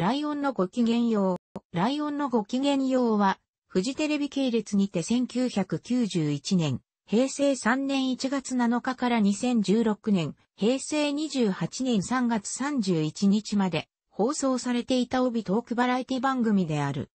ライオンのごきげんよう。ライオンのごきげんようは、フジテレビ系列にて1991年、平成3年1月7日から2016年、平成28年3月31日まで放送されていた帯トークバラエティ番組である。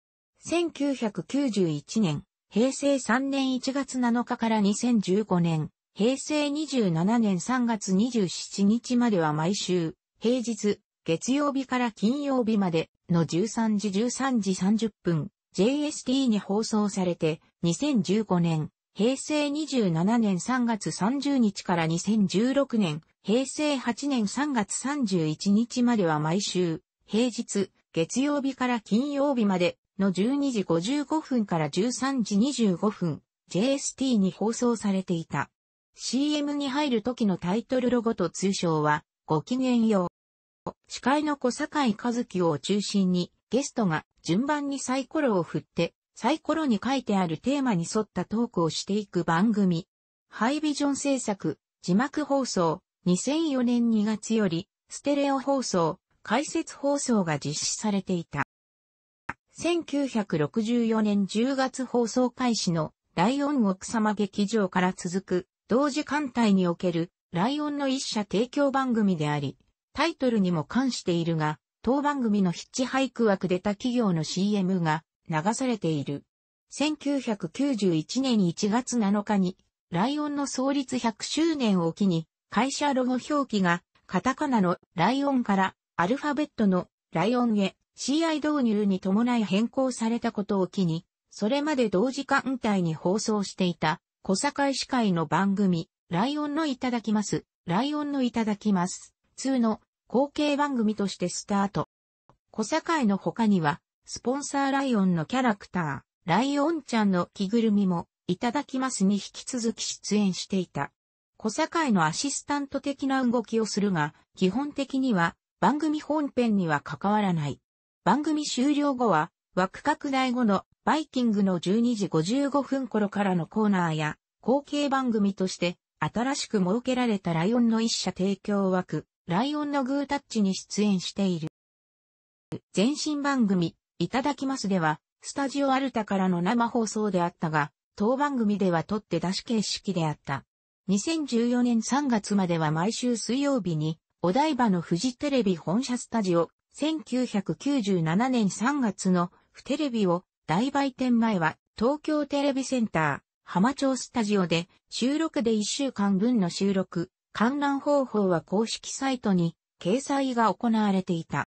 1991年、平成3年1月7日から2015年、平成27年3月27日までは毎週、平日、月曜日から金曜日までの13時13時30分、JST に放送されて、2015年、平成27年3月30日から2016年、平成8年3月31日までは毎週、平日、月曜日から金曜日までの12時55分から13時25分、JST に放送されていた。CM に入る時のタイトルロゴと通称は、ごきげんよう。司会の小坂井和樹を中心に、ゲストが順番にサイコロを振って、サイコロに書いてあるテーマに沿ったトークをしていく番組。ハイビジョン制作、字幕放送、2004年2月より、ステレオ放送、解説放送が実施されていた。1964年10月放送開始のライオン奥様劇場から続く同時艦隊におけるライオンの一社提供番組であり、タイトルにも関しているが、当番組のヒッチハイク枠でた企業の CM が流されている。1991年1月7日に、ライオンの創立100周年を機に、会社ロゴ表記が、カタカナのライオンからアルファベットのライオンへ CI 導入に伴い変更されたことを機に、それまで同時間帯に放送していた小堺司会の番組、ライオンのいただきます、ライオンのいただきます通の後継番組としてスタート。小堺の他には、スポンサーライオンのキャラクター、ライオンちゃんの着ぐるみも、いただきますに引き続き出演していた。小堺のアシスタント的な動きをするが、基本的には番組本編には関わらない。番組終了後は、枠拡大後のバイキングの12時55分頃からのコーナーや、後継番組として、新しく設けられたライオンの一社提供枠、ライオンのグータッチに出演している。前身番組、いただきますでは、スタジオアルタからの生放送であったが、当番組では取って出し形式であった。2014年3月までは毎週水曜日に、お台場のフジテレビ本社スタジオ、1997年3月のフテレビを大売店前は東京テレビセンター浜町スタジオで収録で1週間分の収録観覧方法は公式サイトに掲載が行われていた。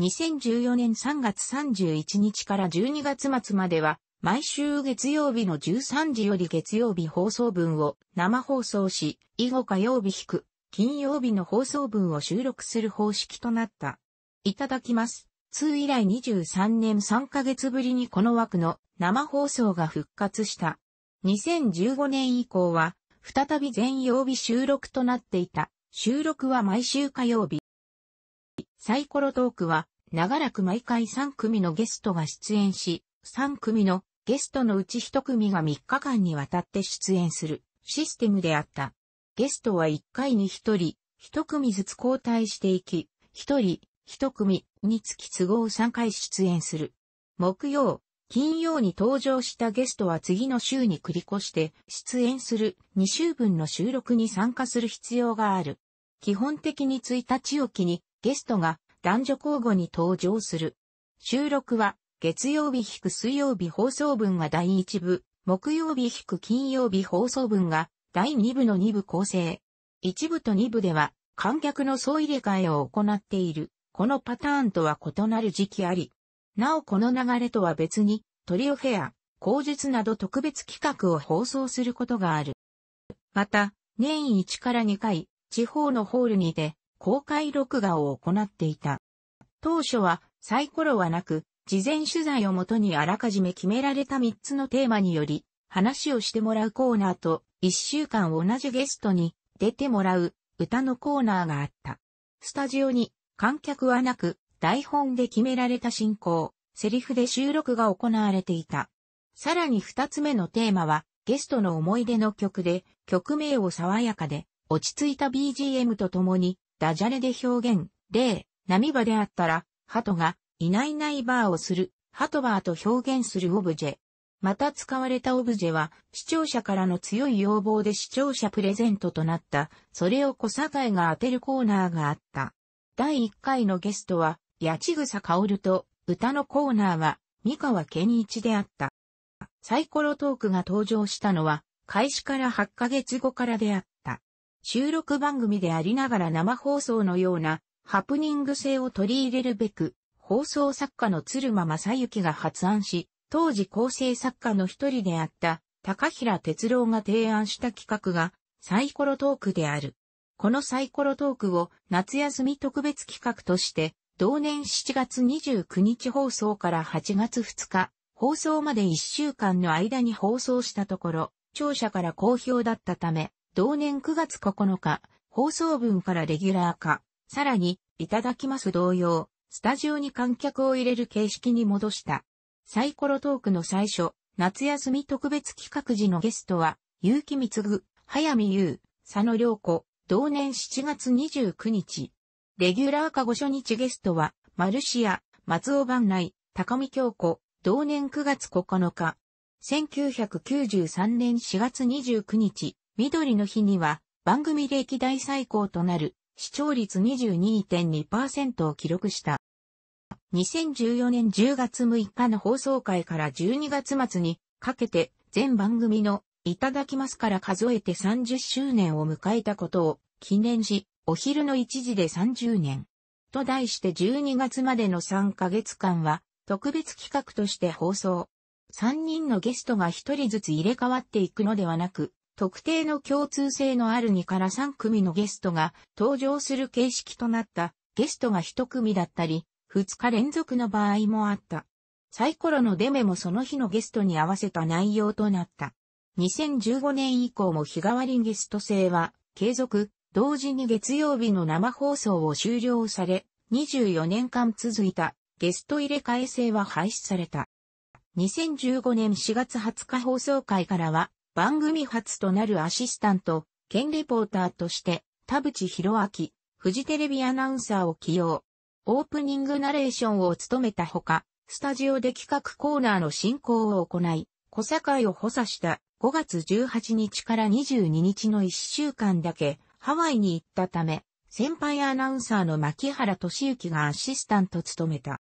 2014年3月31日から12月末までは、毎週月曜日の13時より月曜日放送分を生放送し、以後火曜日引く、金曜日の放送分を収録する方式となった。いただきます。2以来23年3ヶ月ぶりにこの枠の生放送が復活した。2015年以降は再び全曜日収録となっていた。収録は毎週火曜日。サイコロトークは、長らく毎回3組のゲストが出演し、3組のゲストのうち1組が3日間にわたって出演するシステムであった。ゲストは1回に1人、1組ずつ交代していき、1人、1組につき都合3回出演する。木曜、金曜に登場したゲストは次の週に繰り越して出演する2週分の収録に参加する必要がある。基本的に1日おきにゲストが男女交互に登場する。収録は月曜日引く水曜日放送分が第1部、木曜日引く金曜日放送分が第2部の2部構成。1部と2部では観客の総入れ替えを行っている。このパターンとは異なる時期あり、なおこの流れとは別に、トリオフェア、口述など特別企画を放送することがある。また、年1から2回、地方のホールにて、公開録画を行っていた。当初は、サイコロはなく、事前取材をもとにあらかじめ決められた3つのテーマにより、話をしてもらうコーナーと、1週間同じゲストに出てもらう歌のコーナーがあった。スタジオに観客はなく、台本で決められた進行、セリフで収録が行われていた。さらに二つ目のテーマは、ゲストの思い出の曲で、曲名を爽やかで、落ち着いた BGM とともに、ダジャレで表現、例、波場であったら、鳩が、いないないバーをする、鳩バーと表現するオブジェ。また使われたオブジェは、視聴者からの強い要望で視聴者プレゼントとなった、それを小堺が当てるコーナーがあった。第1回のゲストは、八千草薫と歌のコーナーは三河健一であった。サイコロトークが登場したのは開始から8ヶ月後からであった。収録番組でありながら生放送のようなハプニング性を取り入れるべく、放送作家の鶴間正幸が発案し、当時構成作家の一人であった高平哲郎が提案した企画がサイコロトークである。このサイコロトークを夏休み特別企画として同年7月29日放送から8月2日、放送まで1週間の間に放送したところ、聴者から好評だったため、同年9月9日、放送分からレギュラー化、さらに、いただきます同様、スタジオに観客を入れる形式に戻した。サイコロトークの最初、夏休み特別企画時のゲストは、結城光ぐ、早見優、佐野良子、同年7月29日、レギュラーかご初日ゲストは、マルシア、松尾万内、高見京子、同年9月9日。1993年4月29日、緑の日には、番組歴代最高となる、視聴率22.2%を記録した。2014年10月6日の放送会から12月末にかけて全番組のいただきますから数えて30周年を迎えたことを記念し、お昼の1時で30年。と題して12月までの3ヶ月間は、特別企画として放送。3人のゲストが1人ずつ入れ替わっていくのではなく、特定の共通性のある2から3組のゲストが登場する形式となったゲストが1組だったり、2日連続の場合もあった。サイコロのデメもその日のゲストに合わせた内容となった。2015年以降も日替わりゲスト制は継続、同時に月曜日の生放送を終了され、24年間続いたゲスト入れ替え制は廃止された。2015年4月20日放送会からは、番組初となるアシスタント、県レポーターとして、田淵博明、フジテレビアナウンサーを起用。オープニングナレーションを務めたほか、スタジオで企画コーナーの進行を行い、小坂井を補佐した5月18日から22日の1週間だけ、ハワイに行ったため、先輩アナウンサーの牧原敏之がアシスタント務めた。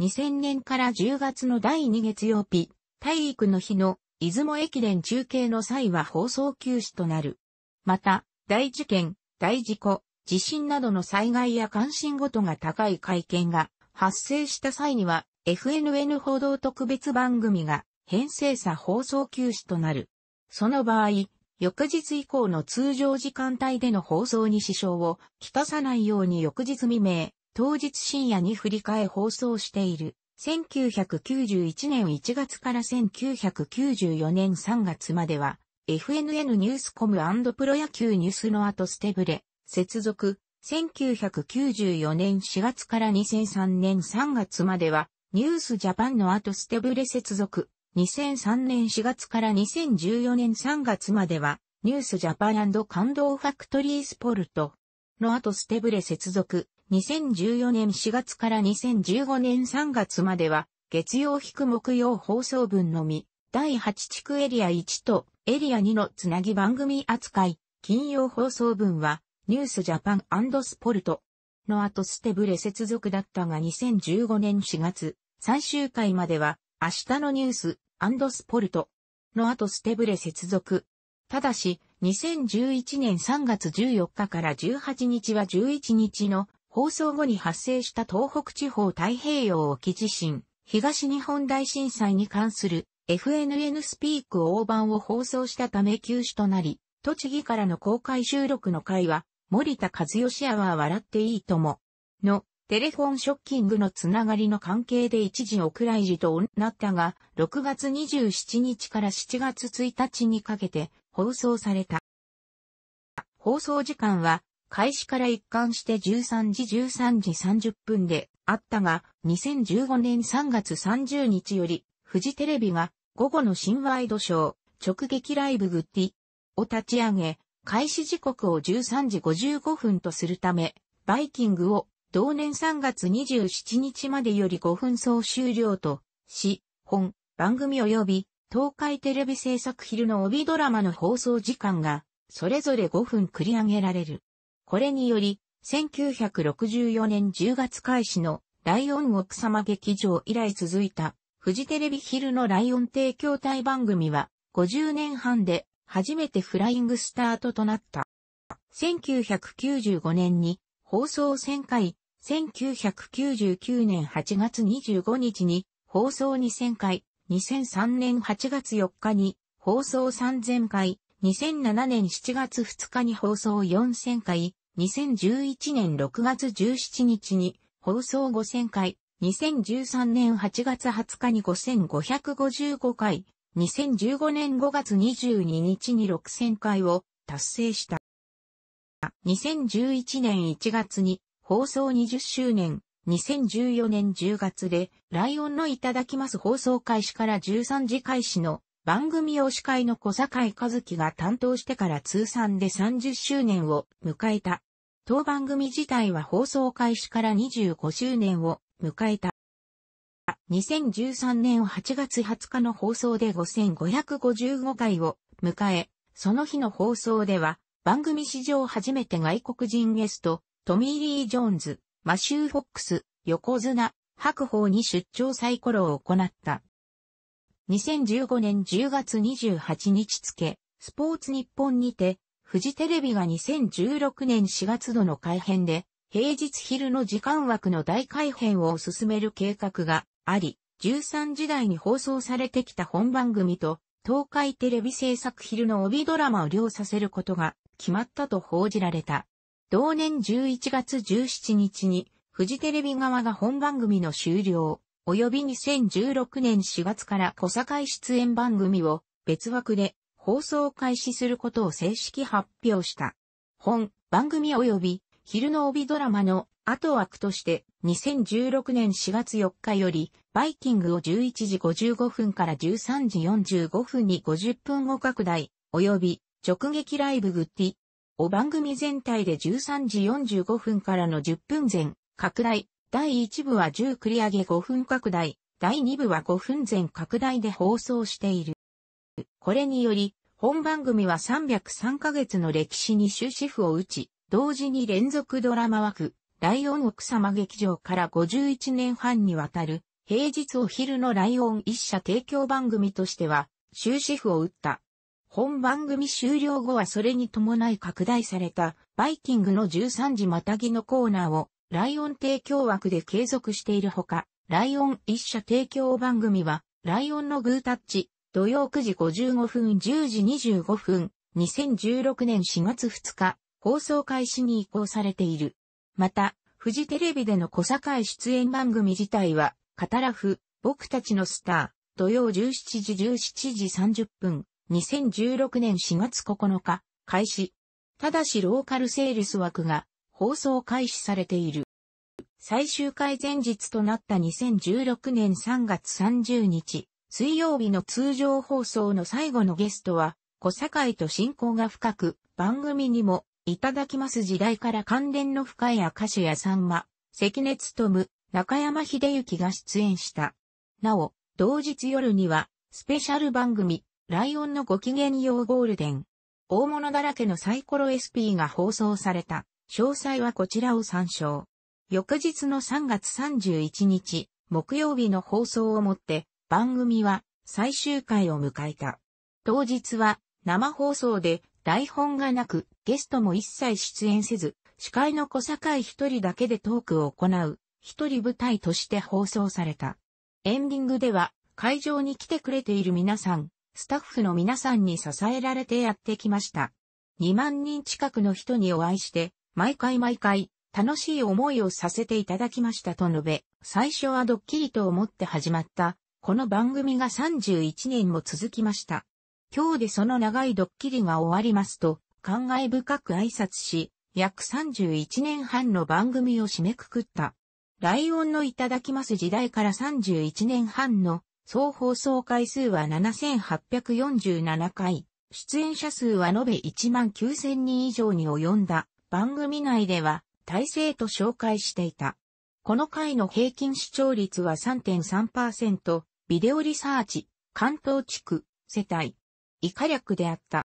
2000年から10月の第2月曜日、体育の日の出雲駅伝中継の際は放送休止となる。また、大事件、大事故、地震などの災害や関心ごとが高い会見が発生した際には FNN 報道特別番組が編成さ放送休止となる。その場合、翌日以降の通常時間帯での放送に支障をきたさないように翌日未明、当日深夜に振り替え放送している。1991年1月から1994年3月までは、FNN ニュースコムプロ野球ニュースの後ステブレ、接続、1994年4月から2003年3月までは、ニュースジャパンの後ステブレ接続、2003年4月から2014年3月までは、ニュースジャパン感動ファクトリースポルトの後ステブレ接続、2014年4月から2015年3月までは、月曜引く木曜放送分のみ、第8地区エリア1とエリア2のつなぎ番組扱い、金曜放送分は、ニュースジャパンスポルトの後ステブレ接続だったが2015年4月、最終回までは、明日のニュースアンドスポルトの後ステブレ接続。ただし、2011年3月14日から18日は11日の放送後に発生した東北地方太平洋沖地震、東日本大震災に関する FNN スピーク大盤を放送したため休止となり、栃木からの公開収録の回は、森田和義アワー笑っていいとも、のテレフォンショッキングのつながりの関係で一時お蔵入りとなったが、6月27日から7月1日にかけて放送された。放送時間は開始から一貫して13時13時30分であったが、2015年3月30日より、フジテレビが午後の新ワイドショー、直撃ライブグッディを立ち上げ、開始時刻を13時55分とするため、バイキングを同年3月27日までより5分総終了と、し、本、番組及び、東海テレビ制作昼の帯ドラマの放送時間が、それぞれ5分繰り上げられる。これにより、1964年10月開始の、ライオン奥様劇場以来続いた、フジテレビ昼のライオン提供体番組は、50年半で、初めてフライングスタートとなった。1995年に、放送1000回、1999年8月25日に放送2000回、2003年8月4日に放送3000回、2007年7月2日に放送4000回、2011年6月17日に放送5000回、2013年8月20日に5555回、2015年5月22日に6000回を達成した。2011年1月に放送20周年、2014年10月で、ライオンのいただきます放送開始から13時開始の番組を司会の小坂井和樹が担当してから通算で30周年を迎えた。当番組自体は放送開始から25周年を迎えた。2013年8月20日の放送で5555回を迎え、その日の放送では番組史上初めて外国人ゲスト、トミー・リー・ジョーンズ、マシュー・フォックス、横綱、白鵬に出張サイコロを行った。2015年10月28日付、スポーツ日本にて、フジテレビが2016年4月度の改編で、平日昼の時間枠の大改編を進める計画があり、13時台に放送されてきた本番組と、東海テレビ制作昼の帯ドラマを両させることが決まったと報じられた。同年11月17日に、フジテレビ側が本番組の終了、及び2016年4月から小堺出演番組を別枠で放送開始することを正式発表した。本、番組及び昼の帯ドラマの後枠として2016年4月4日よりバイキングを11時55分から13時45分に50分後拡大及び直撃ライブグッディを番組全体で13時45分からの10分前、拡大、第1部は10繰り上げ5分拡大、第2部は5分前拡大で放送している。これにより、本番組は303ヶ月の歴史に終止符を打ち、同時に連続ドラマ枠、ライオン奥様劇場から51年半にわたる、平日お昼のライオン一社提供番組としては、終止符を打った。本番組終了後はそれに伴い拡大されたバイキングの13時またぎのコーナーをライオン提供枠で継続しているほか、ライオン一社提供番組はライオンのグータッチ、土曜9時55分10時25分、2016年4月2日、放送開始に移行されている。また、フジテレビでの小堺出演番組自体は、カタラフ、僕たちのスター、土曜17時17時30分、2016年4月9日、開始。ただしローカルセールス枠が放送開始されている。最終回前日となった2016年3月30日、水曜日の通常放送の最後のゲストは、小坂井と親交が深く、番組にも、いただきます時代から関連の深い歌手やさんま、関根勤、中山秀幸が出演した。なお、同日夜には、スペシャル番組、ライオンのご機嫌用ゴールデン。大物だらけのサイコロ SP が放送された。詳細はこちらを参照。翌日の3月31日、木曜日の放送をもって、番組は最終回を迎えた。当日は生放送で台本がなく、ゲストも一切出演せず、司会の小坂井一人だけでトークを行う、一人舞台として放送された。エンディングでは、会場に来てくれている皆さん、スタッフの皆さんに支えられてやってきました。2万人近くの人にお会いして、毎回毎回、楽しい思いをさせていただきましたと述べ、最初はドッキリと思って始まった、この番組が31年も続きました。今日でその長いドッキリが終わりますと、感慨深く挨拶し、約31年半の番組を締めくくった。ライオンのいただきます時代から31年半の総放送回数は7847回、出演者数は延べ1万9000人以上に及んだ番組内では大勢と紹介していた。この回の平均視聴率は3.3%、ビデオリサーチ、関東地区、世帯、以下略であった。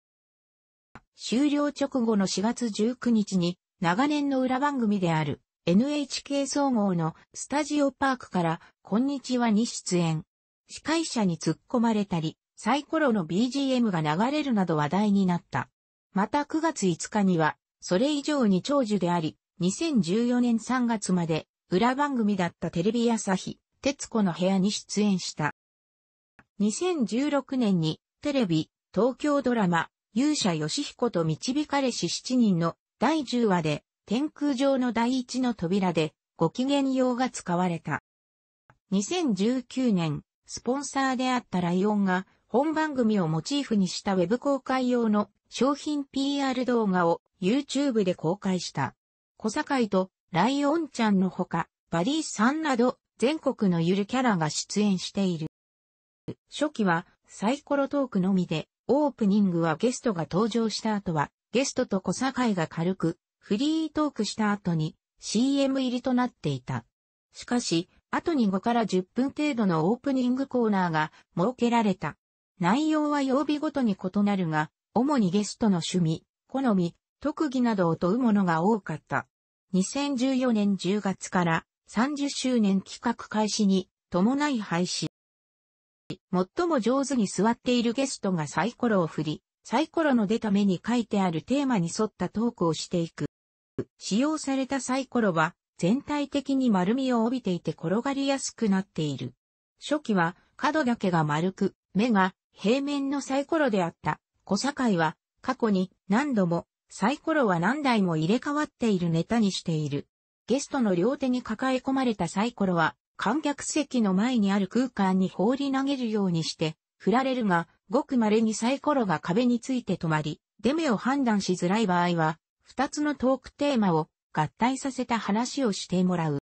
終了直後の4月19日に長年の裏番組である NHK 総合のスタジオパークからこんにちはに出演。司会者に突っ込まれたり、サイコロの BGM が流れるなど話題になった。また9月5日には、それ以上に長寿であり、2014年3月まで裏番組だったテレビ朝日、徹子の部屋に出演した。2016年にテレビ、東京ドラマ、勇者義彦と導かれし7人の第10話で、天空上の第一の扉で、ご機嫌用が使われた。2019年、スポンサーであったライオンが、本番組をモチーフにしたウェブ公開用の商品 PR 動画を YouTube で公開した。小堺とライオンちゃんのほか、バディさんなど全国のゆるキャラが出演している。初期はサイコロトークのみで、オープニングはゲストが登場した後は、ゲストと小堺が軽くフリートークした後に CM 入りとなっていた。しかし、後に5から10分程度のオープニングコーナーが設けられた。内容は曜日ごとに異なるが、主にゲストの趣味、好み、特技などを問うものが多かった。2014年10月から30周年企画開始に伴い廃止。最も上手に座っているゲストがサイコロを振り、サイコロの出た目に書いてあるテーマに沿ったトークをしていく。使用されたサイコロは全体的に丸みを帯びていて転がりやすくなっている。初期は角だけが丸く、目が平面のサイコロであった小堺は過去に何度もサイコロは何台も入れ替わっているネタにしている。ゲストの両手に抱え込まれたサイコロは観客席の前にある空間に放り投げるようにして振られるが、ごく稀にサイコロが壁について止まり、出目を判断しづらい場合は、二つのトークテーマを合体させた話をしてもらう。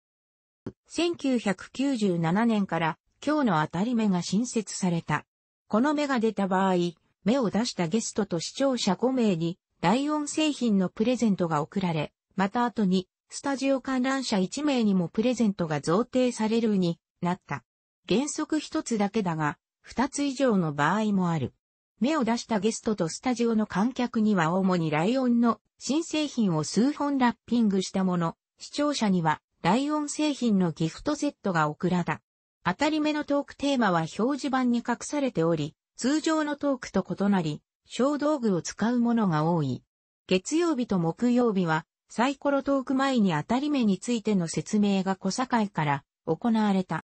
1997年から今日の当たり目が新設された。この目が出た場合、目を出したゲストと視聴者5名に、オン製品のプレゼントが贈られ、また後に、スタジオ観覧者1名にもプレゼントが贈呈されるになった。原則1つだけだが、2つ以上の場合もある。目を出したゲストとスタジオの観客には主にライオンの新製品を数本ラッピングしたもの、視聴者にはライオン製品のギフトセットが送られた。当たり目のトークテーマは表示板に隠されており、通常のトークと異なり、小道具を使うものが多い。月曜日と木曜日は、サイコロトーク前に当たり目についての説明が小堺から行われた。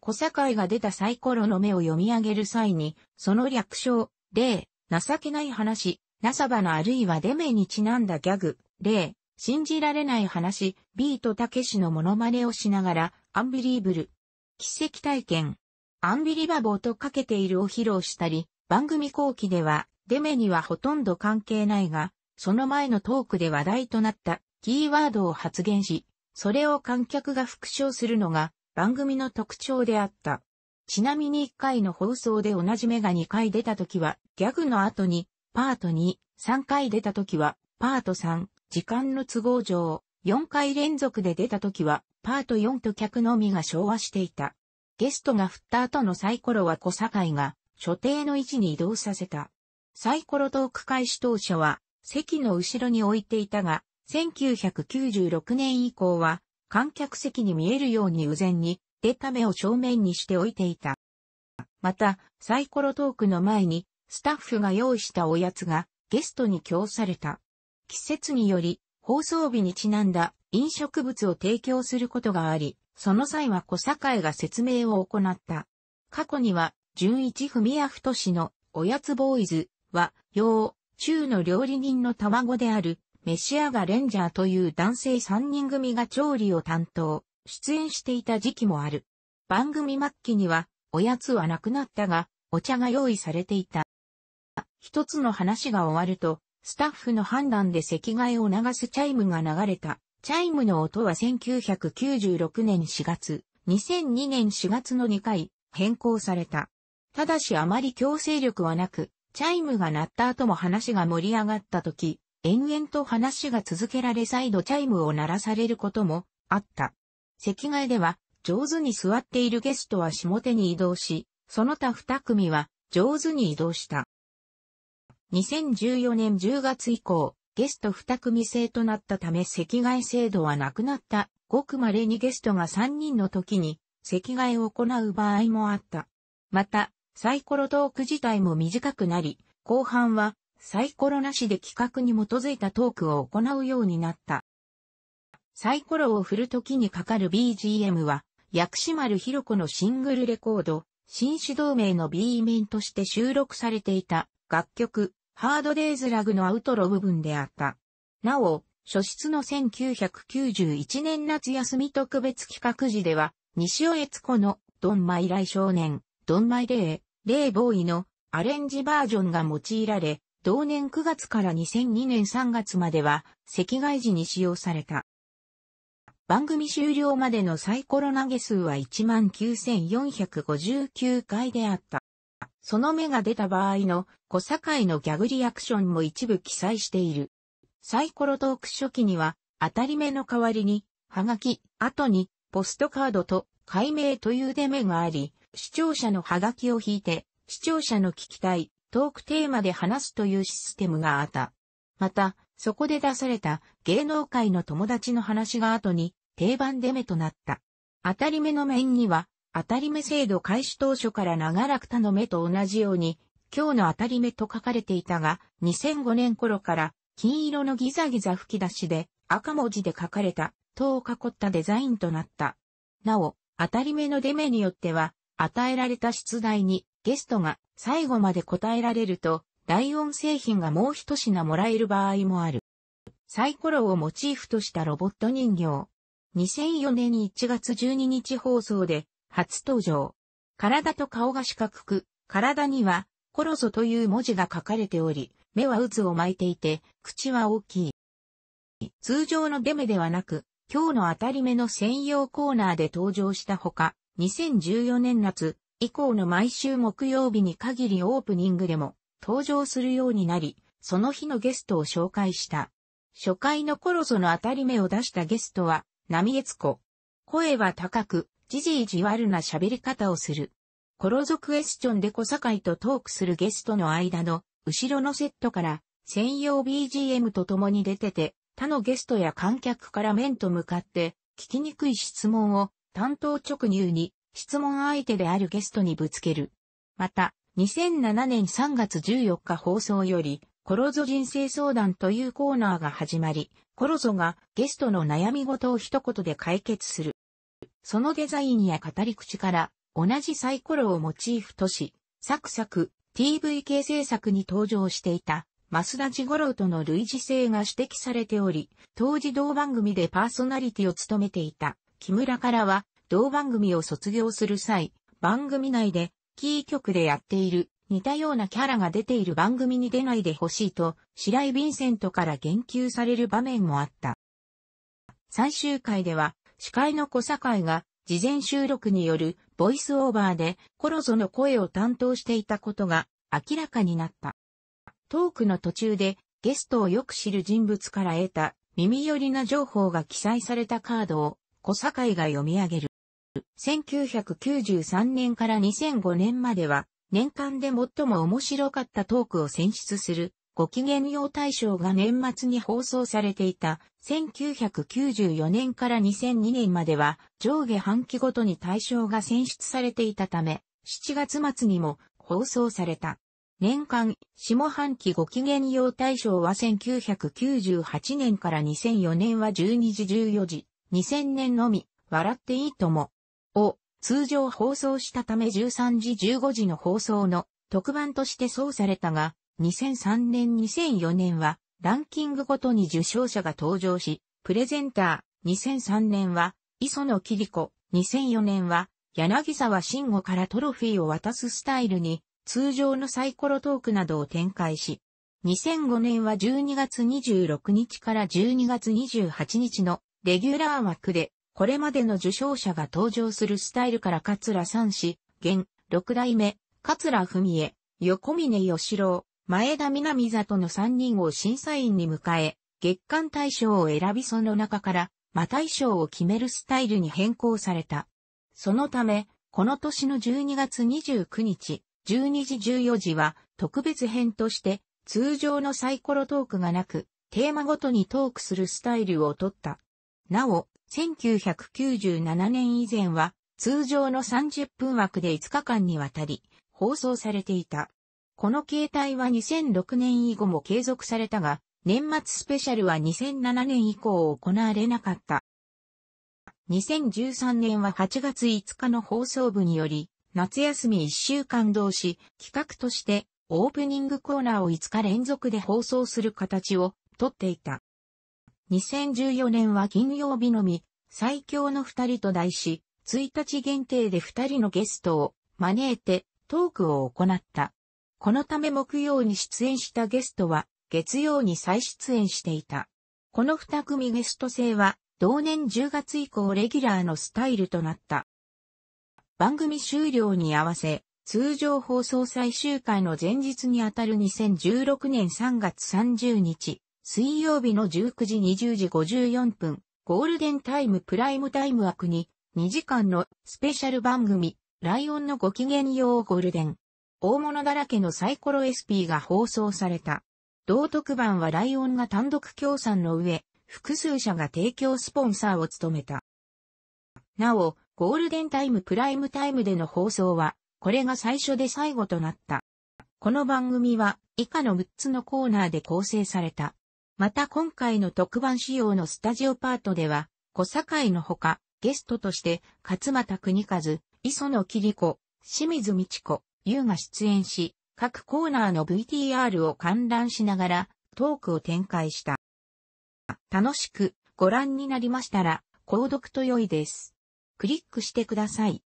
小堺が出たサイコロの目を読み上げる際に、その略称、例、情けない話、なさばのあるいはデメにちなんだギャグ、例、信じられない話、ビートたけしのモノマネをしながら、アンビリーブル。奇跡体験。アンビリバボーとかけているを披露したり、番組後期では、デメにはほとんど関係ないが、その前のトークで話題となったキーワードを発言し、それを観客が復唱するのが番組の特徴であった。ちなみに1回の放送で同じ目が2回出た時は、ギャグの後に、パート2、3回出た時は、パート3、時間の都合上、4回連続で出た時は、パート4と客のみが昭和していた。ゲストが振った後のサイコロは小堺が、所定の位置に移動させた。サイコロトーク開始当初は、席の後ろに置いていたが、1996年以降は、観客席に見えるように右前に、出た目を正面にしておいていた。また、サイコロトークの前に、スタッフが用意したおやつが、ゲストに供された。季節により、放送日にちなんだ飲食物を提供することがあり、その際は小堺が説明を行った。過去には、純一文也太氏のおやつボーイズは、洋、中の料理人の卵である、メシアガレンジャーという男性3人組が調理を担当。出演していた時期もある。番組末期には、おやつはなくなったが、お茶が用意されていた。一つの話が終わると、スタッフの判断で席替えを流すチャイムが流れた。チャイムの音は1996年4月、2002年4月の2回変更された。ただしあまり強制力はなく、チャイムが鳴った後も話が盛り上がった時、延々と話が続けられ再度チャイムを鳴らされることもあった。席替えでは、上手に座っているゲストは下手に移動し、その他二組は上手に移動した。2014年10月以降、ゲスト二組制となったため席替え制度はなくなった。ごく稀にゲストが三人の時に席替えを行う場合もあった。また、サイコロトーク自体も短くなり、後半はサイコロなしで企画に基づいたトークを行うようになった。サイコロを振るときにかかる BGM は、薬師丸ひろ子のシングルレコード、新主同盟の B 面として収録されていた楽曲、ハードデイズラグのアウトロ部分であった。なお、初出の1991年夏休み特別企画時では、西尾悦子のドンマイ来少年、ドンマイレイ、レイボーイのアレンジバージョンが用いられ、同年9月から2002年3月までは、赤外時に使用された。番組終了までのサイコロ投げ数は19,459回であった。その目が出た場合の小堺のギャグリアクションも一部記載している。サイコロトーク初期には、当たり目の代わりに、はがき、後に、ポストカードと、解明という出目があり、視聴者のはがきを引いて、視聴者の聞きたい、トークテーマで話すというシステムがあった。また、そこで出された芸能界の友達の話が後に定番デメとなった。当たり目の面には、当たり目制度開始当初から長らく他の目と同じように、今日の当たり目と書かれていたが、2005年頃から金色のギザギザ吹き出しで赤文字で書かれた、塔を囲ったデザインとなった。なお、当たり目の出目によっては、与えられた出題にゲストが最後まで答えられると、ライオン製品がもう一品もらえる場合もある。サイコロをモチーフとしたロボット人形。2004年1月12日放送で初登場。体と顔が四角く、体にはコロソという文字が書かれており、目は渦を巻いていて、口は大きい。通常のデメではなく、今日の当たり目の専用コーナーで登場したほか、2014年夏以降の毎週木曜日に限りオープニングでも登場するようになり、その日のゲストを紹介した。初回の頃その当たり目を出したゲストは、波悦子。声は高く、じじいじわるな喋り方をする。コロゾクエスチョンで小堺とトークするゲストの間の、後ろのセットから、専用 BGM と共に出てて、他のゲストや観客から面と向かって、聞きにくい質問を、担当直入に、質問相手であるゲストにぶつける。また、2007年3月14日放送より、コロゾ人生相談というコーナーが始まり、コロゾがゲストの悩み事を一言で解決する。そのデザインや語り口から、同じサイコロをモチーフとし、サクサク、TVK 制作に登場していた、増田ゴ五郎との類似性が指摘されており、当時同番組でパーソナリティを務めていた、木村からは、同番組を卒業する際、番組内でキー局でやっている似たようなキャラが出ている番組に出ないでほしいと、白井ヴィンセントから言及される場面もあった。最終回では、司会の小堺が、事前収録によるボイスオーバーでコロゾの声を担当していたことが明らかになった。トークの途中でゲストをよく知る人物から得た耳寄りな情報が記載されたカードを小堺が読み上げる。1993年から2005年までは、年間で最も面白かったトークを選出する、ご機嫌用大賞が年末に放送されていた、1994年から2002年までは、上下半期ごとに大賞が選出されていたため、7月末にも放送された。年間、下半期ご機嫌用大賞は1998年から2004年は12時14時、2000年のみ、笑っていいとも、通常放送したため13時15時の放送の特番として送されたが、2003年2004年はランキングごとに受賞者が登場し、プレゼンター、2003年は磯野桐子、2004年は柳沢慎吾からトロフィーを渡すスタイルに、通常のサイコロトークなどを展開し、2005年は12月26日から12月28日のレギュラー枠でこれまでの受賞者が登場するスタイルから桂三氏、現、六代目、桂文江、横峰義郎、前田南里の3人を審査員に迎え、月間大賞を選びその中から、また衣装を決めるスタイルに変更された。そのため、この年の12月29日、12時14時は特別編として、通常のサイコロトークがなく、テーマごとにトークするスタイルをとった。なお、1997年以前は通常の30分枠で5日間にわたり放送されていた。この形態は2006年以後も継続されたが、年末スペシャルは2007年以降行われなかった。2013年は8月5日の放送部により、夏休み1週間同士、企画としてオープニングコーナーを5日連続で放送する形をとっていた。2014年は金曜日のみ、最強の二人と題し、1日限定で二人のゲストを招いてトークを行った。このため木曜に出演したゲストは月曜に再出演していた。この二組ゲスト制は同年10月以降レギュラーのスタイルとなった。番組終了に合わせ、通常放送最終回の前日にあたる2016年3月30日、水曜日の19時20時54分、ゴールデンタイムプライムタイム枠に、2時間のスペシャル番組、ライオンのご機嫌用ゴールデン。大物だらけのサイコロ SP が放送された。道徳版はライオンが単独協賛の上、複数社が提供スポンサーを務めた。なお、ゴールデンタイムプライムタイムでの放送は、これが最初で最後となった。この番組は、以下の6つのコーナーで構成された。また今回の特番仕様のスタジオパートでは、小堺のほか、ゲストとして、勝又国和、磯野桐子、清水美智子、優が出演し、各コーナーの VTR を観覧しながら、トークを展開した。楽しくご覧になりましたら、購読と良いです。クリックしてください。